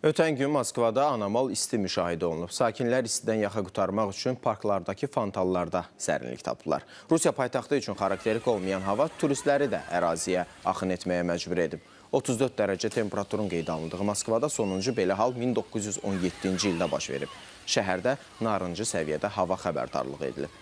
Ötən gün Moskvada anamal isti müşahidə olunub. Sakinlər istidən yaxa qutarmaq üçün parklardakı fantallarda sərinlik tapdılar. Rusiya paytaxtı üçün xarakterik olmayan hava turistləri də əraziyə axın etməyə məcbur edib. 34 dərəcə temperaturun qeyd alındığı Moskvada sonuncu belə hal 1917-ci ildə baş verib. Şəhərdə narıncı səviyyədə hava xəbərdarlığı edilib.